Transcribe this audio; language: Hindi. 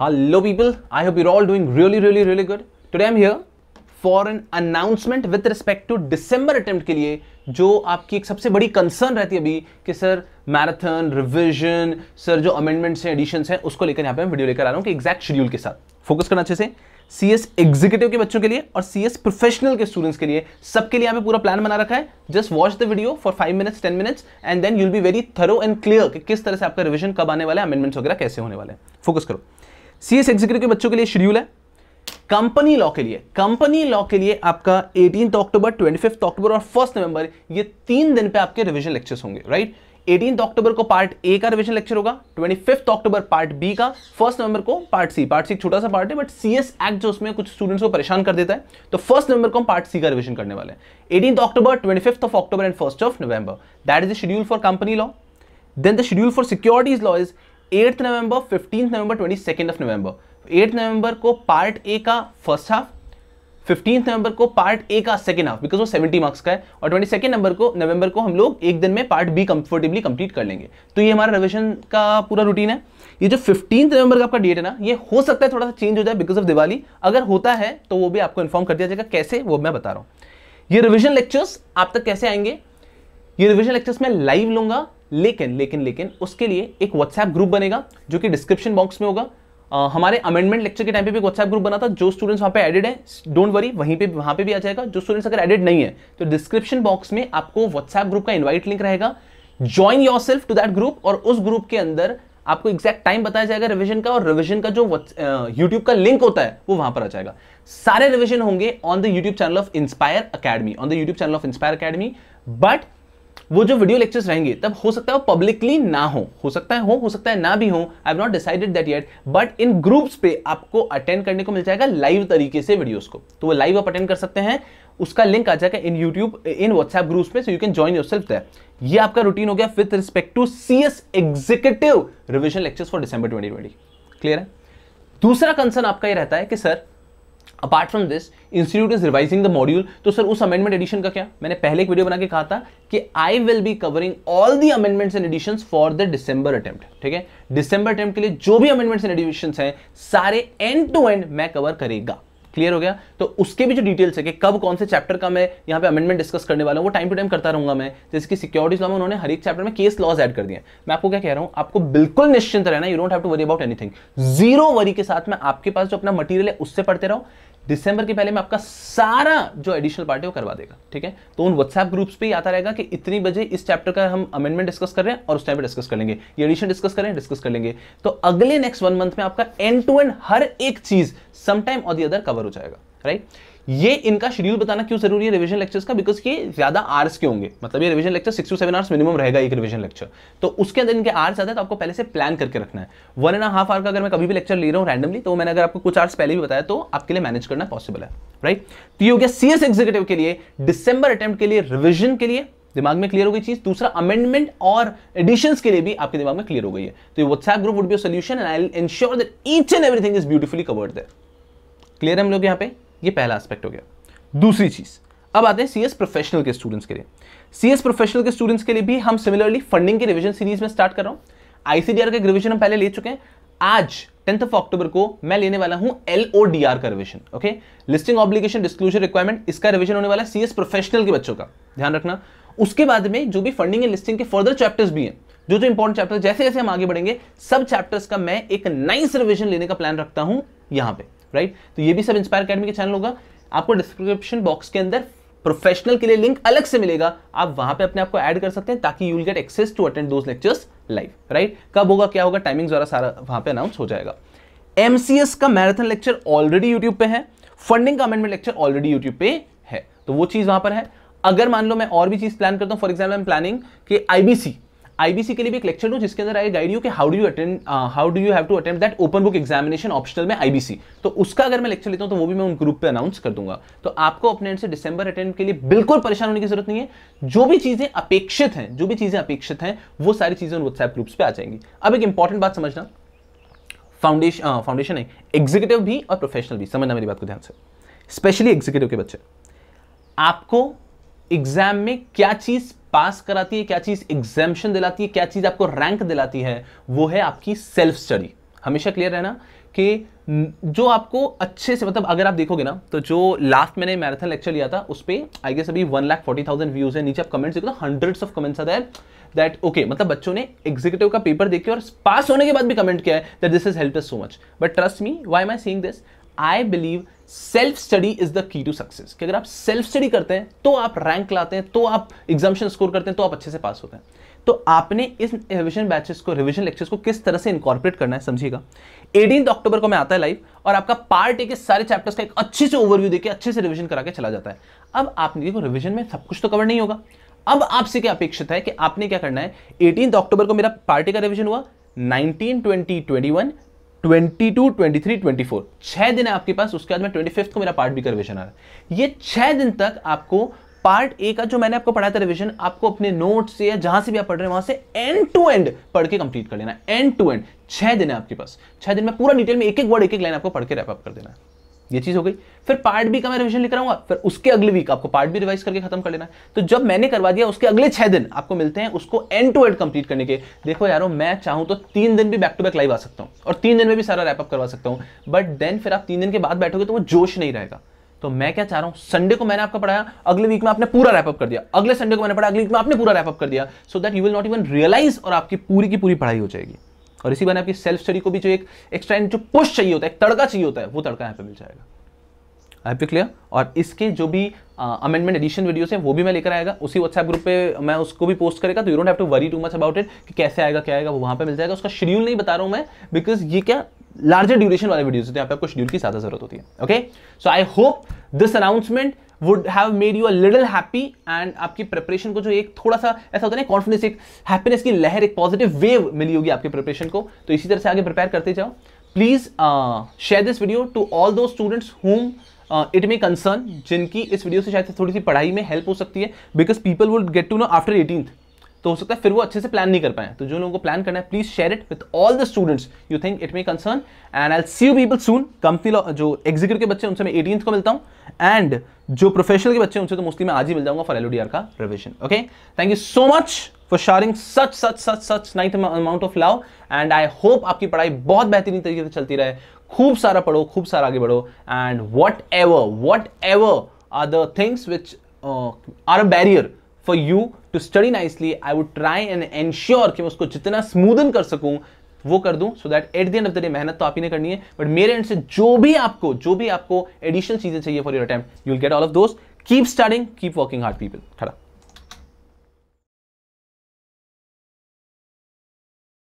Hello people, I hope you're all doing really really really good. Today I'm here for an announcement with respect to December attempt के लिए जो आपकी एक सबसे बड़ी कंसर्न रहती है अभी कि सर मैराथन रिविजन सर जो अमेंडमेंट्स हैं एडिशन हैं उसको लेकर यहाँ पे मैं वीडियो लेकर आ रहा हूँ कि एग्जैक्ट शेड्यूल के साथ फोकस करना अच्छे से सी एस एग्जीक्यूटिव के बच्चों के लिए और सी एस प्रोफेशनल के स्टूडेंट्स के लिए सबके लिए यहाँ पे पूरा प्लान बना रखा है just watch the video for five minutes ten minutes and then you'll be very thorough and clear कि किस तरह से आपका रिविजन कब आने वाला है अमेंडमेंट्स वगैरह कैसे होने वाले हैं फोकस करो सीएस एग्जीक्यूटिव के बच्चों के लिए शेड्यूल है कंपनी लॉ के लिए कंपनी लॉ के लिए आपका एटीन अक्टूबर ट्वेंटी अक्टूबर और फर्स्ट नवंबर ये तीन दिन पे आपके रिविजन लेक्चर्स होंगे राइट एटीन अक्टूबर को पार्ट ए का रिविजन लेक्चर होगा ट्वेंटी अक्टूबर पार्ट बी का फर्स्ट नवंबर को पार्ट सी पार्ट सी छोटा सा पार्ट है बट सी एस एक्ट जो उसमें कुछ स्टूडेंट्स को परेशान कर देता है तो फर्स्ट नवंबर को हम पार्ट सी का रिविजन करने वाले हैं eighteen October twenty of October and first of November that is the schedule for company law then the schedule for securities law is eighth November fifteenth November twenty second of November तो एट्थ नवंबर को पार्ट ए का फर्स्ट हाफ फिफ्टींथ नवंबर को पार्ट ए का सेकेंड हाफ बिकॉज वो सेवेंटी मार्क्स का है और ट्वेंटी सेकेंड नंबर को नवंबर को हम लोग एक दिन में पार्ट बी कंफर्टेबली कंप्लीट कर लेंगे तो ये हमारा रिविजन का पूरा रूटीन है ये जो फिफ्टींथ नवंबर का आपका डेट है ना ये हो सकता है थोड़ा सा चेंज हो जाए बिकॉज ऑफ दिवाली अगर होता है तो वो भी आपको इन्फॉर्म कर दिया जाएगा कैसे वो मैं बता रहा हूँ ये रिविजन लेक्चर्स आप तक कैसे आएंगे ये रिविजन लेक्चर्स मैं लाइव लूंगा लेकिन लेकिन लेकिन उसके लिए एक व्हाट्सएप ग्रुप बनेगा जो कि डिस्क्रिप्शन बॉक्स में होगा आ, हमारे अमेंडमेंट लेक्चर के टाइम पे भी व्हाट्सएप ग्रुप बना था जो स्टूडेंट्स वहाँ पे एडेड है डोंट वरी वहीं पे वहाँ पे भी आ जाएगा जो स्टूडेंट्स अगर एडेड नहीं है तो डिस्क्रिप्शन बॉक्स में आपको व्हाट्सएप ग्रुप का इन्वाइट लिंक रहेगा join yourself to that group और उस ग्रुप के अंदर आपको एग्जैक्ट टाइम बताया जाएगा रिविजन का और रिविजन का जो यूट्यूब का लिंक होता है वो वहां पर आ जाएगा सारे रिविजन होंगे on the YouTube channel of Inspire Academy on the YouTube channel of Inspire Academy but वो जो वीडियो लेक्चर्स रहेंगे तब हो सकता है वो पब्लिकली ना हो हो सकता है हो हो सकता है ना भी हो I have not decided that yet but in groups पे आपको अटेंड करने को मिल जाएगा लाइव तरीके से वीडियोस को तो वो लाइव आप अटेंड कर सकते हैं उसका लिंक आ जाएगा in YouTube in WhatsApp groups पे so you can join yourself ये आपका रूटीन हो गया with respect to C S executive revision lectures for December twenty clear है दूसरा कंसर्न आपका ये रहता है कि sir apart from this institute is revising the module तो सर उस अमेंडमेंट एडिशन का क्या मैंने पहले एक वीडियो बना के कहा था कि I will be covering all the amendments and additions for the December attempt ठीक है डिसंबर अटेम्प्ट के लिए जो भी अमेंडमेंट्स एंड एडिशंस हैं सारे एंड टू एंड मैं कवर करेगा क्लियर हो गया तो उसके भी जो डिटेल्स है कि कब कौन से चैप्टर का मैं यहाँ पे अमेंडमेंट डिस्कस करने वाला हूँ वो टाइम टू टाइम करता रहूंगा मैं जैसे कि सिक्योरिटीज लॉ में उन्होंने हर एक चैप्टर में केस लॉज ऐड कर दिए मैं आपको क्या कह रहा हूँ आपको बिल्कुल निश्चिंत रहना you don't have to worry about anything zero worry के साथ में आपके पास जो अपना मटीरियल है उससे पढ़ते रहो दिसंबर के पहले में आपका सारा जो एडिशनल पार्ट है वो करवा देगा ठीक है तो उन व्हाट्सएप ग्रुप्स पे आता रहेगा कि इतनी बजे इस चैप्टर का हम अमेंडमेंट डिस्कस कर रहे हैं और उस टाइम पे डिस्कस कर लेंगे ये एडिशन डिस्कस करें डिस्कस कर लेंगे तो अगले नेक्स्ट वन मंथ में आपका एंड टू एंड हर एक चीज समटाइम और दी अदर कवर हो जाएगा राइट ये इनका शेड्यूल बताना क्यों जरूरी है रिवीजन लेक्चर्स का बिकॉज ये ज्यादा आर्स के होंगे मतलब ये revision lecture six to seven hours minimum रहेगा एक रिवीजन लेक्चर तो उसके अंदर इनके आर्स ज्यादा है तो आपको पहले से प्लान करके रखना है वन एंड हाफ आवर का अगर मैं कभी भी लेक्चर ले रहा हूँ रैंडमली तो मैंने अगर आपको कुछ आर्स पहले भी बताया तो आपके लिए मैनेज करना पॉसिबल है राइट तो ये हो गया सीएस एग्जीक्यूटिव के लिए डिसंबर अटेम्प्ट के लिए रिविजन के लिए दिमाग में क्लियर हो गई चीज दूसरा अमेंडमेंट और एडिशन के लिए भी आपके दिमाग में क्लियर हो गई है तो WhatsApp group would be solution and I ensure that each and everything is beautifully covered there clear है हम लोग यहाँ पे ये पहला एस्पेक्ट हो गया दूसरी चीज़ अब आते हैं सी प्रोफेशनल के स्टूडेंट्स के लिए सी प्रोफेशनल के स्टूडेंट्स के लिए भी हम सिमिलरली फंडिंग के रिविजन सीरीज में स्टार्ट कर रहा हूं आईसीडीआर का रिविजन हम पहले ले चुके हैं आज टेंथ ऑफ अक्टूबर को मैं लेने वाला हूं एल ओ डी आर का revision okay listing obligation disclosure requirement इसका रिविजन होने वाला है सीएस प्रोफेशनल के बच्चों का ध्यान रखना उसके बाद में जो भी फंडिंग एंड लिस्टिंग के फर्दर चैप्टर्स भी हैं जो जो इंपॉर्टेंट चैप्टर जैसे जैसे हम आगे बढ़ेंगे सब चैप्टर्स का मैं एक नाइस रिविजन लेने का प्लान रखता हूं यहां पर राइट तो ये भी सब इंस्पायर अकेडमी के चैनल होगा आपको डिस्क्रिप्शन बॉक्स के अंदर प्रोफेशनल के लिए लिंक अलग से मिलेगा आप वहां पे अपने आप को ऐड कर सकते हैं ताकि you will get access to attend those lectures live right कब होगा क्या होगा टाइमिंग द्वारा सारा वहां पे अनाउंस हो जाएगा एमसीएस का मैराथन लेक्चर ऑलरेडी यूट्यूब पे है फंडिंग का अमेंडमेंट लेक्चर ऑलरेडी यूट्यूब पे है तो वो चीज वहां पर है अगर मान लो मैं और भी चीज प्लान करता हूं फॉर एग्जाम्पल प्लानिंग कि आईबीसी आईबीसी के लिए भी एक लेक्चर दूँ जिसके अंदर आई गाइड यू कि how do you attend how do you have to attend that open book examination optional में आईबीसी तो उसका अगर मैं लेक्चर लेता हूं तो वो भी मैं उन ग्रुप पे अनाउंस कर दूंगा तो आपको अपने एंड से दिसंबर अटेंड के लिए बिल्कुल परेशान होने की जरूरत नहीं है जो भी चीज़ें अपेक्षित हैं जो भी चीज़ें अपेक्षित हैं वो सारी चीज़ें उन व्हाट्सएप ग्रुप्स पर आ जाएंगी अब एक इंपॉर्टेंट बात समझना फाउंडेशन फाउंडेशन है एग्जीक्यूटिव भी और प्रोफेशनल भी समझना मेरी बात को ध्यान से स्पेशली एग्जीक्यूटिव के बच्चे आपको एग्जाम में क्या चीज़ पास कराती है क्या चीज़ एग्जामेशन दिलाती है क्या चीज़ आपको रैंक दिलाती है वो है आपकी सेल्फ स्टडी हमेशा क्लियर रहना कि जो आपको अच्छे से मतलब अगर आप देखोगे ना तो जो लास्ट मैंने मैराथन लेक्चर लिया था उस पर आई गेस अभी one lakh forty thousand views है नीचे आप कमेंट्स देखो तो हंड्रेड्स ऑफ कमेंट्स आता है दैट ओके okay, मतलब बच्चों ने एग्जीक्यूटिव का पेपर देख के और पास होने के बाद भी कमेंट किया है that this is help so much but trust me why my seeing this I believe self study is the key to success कि अगर आप सेल्फ स्टडी करते हैं तो आप रैंक लाते हैं तो आप एग्जामिशन स्कोर करते हैं तो आप अच्छे से पास होते हैं तो आपने इस रिविजन बैचेस को रिविजन लेक्चर्स को किस तरह से इनकॉर्पोरेट करना है समझिएगा एटीन अक्टूबर को मैं आता है लाइव और आपका पार्ट ए के सारे चैप्टर्स का एक अच्छे से ओवरव्यू देकर अच्छे से रिविजन करा के चला जाता है अब आपने देखो रिविजन में सब कुछ तो कवर नहीं होगा अब आपसे क्या अपेक्षित है कि आपने क्या करना है एटीन अक्टूबर को मेरा पार्टी का रिविजन हुआ 19, 20, 21, twenty two twenty three twenty four छह दिन है आपके पास उसके बाद में ट्वेंटी फिफ्थ को मेरा पार्ट बी का रिविजन आ रहा है ये छह दिन तक आपको पार्ट ए का जो मैंने आपको पढ़ाया था रिविजन आपको अपने नोट से या जहां से भी आप पढ़ रहे हैं वहां से एंड टू एंड पढ़ के कंप्लीट कर लेना एंड टू एंड छह दिन है आपके पास छह दिन में पूरा डिटेल में एक एक वर्ड एक एक लाइन आपको पढ़ के रैपअप कर देना है ये चीज हो गई फिर पार्ट बी का मैं रिविजन लिख रहा हूँ फिर उसके अगले वीक आपको पार्ट बी रिवाइज करके खत्म कर लेना है तो जब मैंने करवा दिया उसके अगले छह दिन आपको मिलते हैं उसको एंड टू एंड कंप्लीट करने के देखो यारो मैं चाहूं तो तीन दिन भी बैक टू बैक लाइव आ सकता हूं और तीन दिन में भी सारा रैपअप करवा सकता हूं बट देन फिर आप तीन दिन के बाद बैठोगे तो वो जोश नहीं रहेगा तो मैं क्या चाह रहा हूं संडे को मैंने आपका पढ़ाया अगले वीक में आपने पूरा रैपअप कर दिया अगले संडे को मैंने पढ़ा अगले वीक में आपने पूरा रैपअप कर दिया so that you will not even realise और आपकी पूरी की पूरी पढ़ाई हो जाएगी और इसी बने आपकी सेल्फ स्टडी को भी जो एक एक्स्ट्रा जो पुश चाहिए होता है एक तड़का चाहिए होता है वो तड़का यहाँ पे मिल जाएगा आई पी क्लियर और इसके जो भी अमेंडमेंट एडिशन वीडियोस हैं वो भी मैं लेकर आएगा उसी व्हाट्सएप ग्रुप पे मैं उसको भी पोस्ट करेगा तो you don't have to worry too much about it कि कैसे आएगा क्या आएगा वो वहाँ पे मिल जाएगा उसका शेड्यूल नहीं बता रहा हूँ मैं बिकॉज ये क्या लार्जर ड्यूरेशन वाले वीडियोज होते हैं यहाँ पे आपको शेड्यूल की ज़्यादा जरूरत होती है okay so I hope this announcement would have made you a little happy and आपकी प्रिपरेशन को जो एक थोड़ा सा ऐसा होता है ना कॉन्फिडेंस एक हैप्पीनेस की लहर एक पॉजिटिव वेव मिली होगी आपकी प्रिपरेशन को तो इसी तरह से आगे प्रिपेयर करते जाओ please share this video to all those students whom it may concern जिनकी इस वीडियो से शायद थोड़ी सी पढ़ाई में हेल्प हो सकती है because people would get to know after eighteen तो हो सकता है फिर वो अच्छे से प्लान नहीं कर पाए तो जो लोगों को प्लान करना है please share it with all the students you think it may concern and I see you people soon company जो एग्जीक्यूट के बच्चे उनसे मैं एटीन को मिलता हूँ एंड जो प्रोफेशनल के बच्चे उनसे तो मोस्टली मैं आज ही मिल जाऊंगा फॉर एलओडीआर का revision okay thank you so much for sharing such such such such night amount of love and I hope आपकी पढ़ाई बहुत बेहतरीन तरीके से चलती रहे खूब सारा पढ़ो खूब सारा आगे बढ़ो and whatever whatever are the things which are a barrier for you to study nicely I would try and ensure कि मैं उसको जितना स्मूदन कर सकूँ वो कर दूं so that at the end of the day मेहनत तो आप ही ने करनी है बट मेरे एंड से जो भी आपको जो भी आपको एडिशनल चीजें चाहिए for your attempt you will get all of दोस्त keep starting keep working hard people खड़ा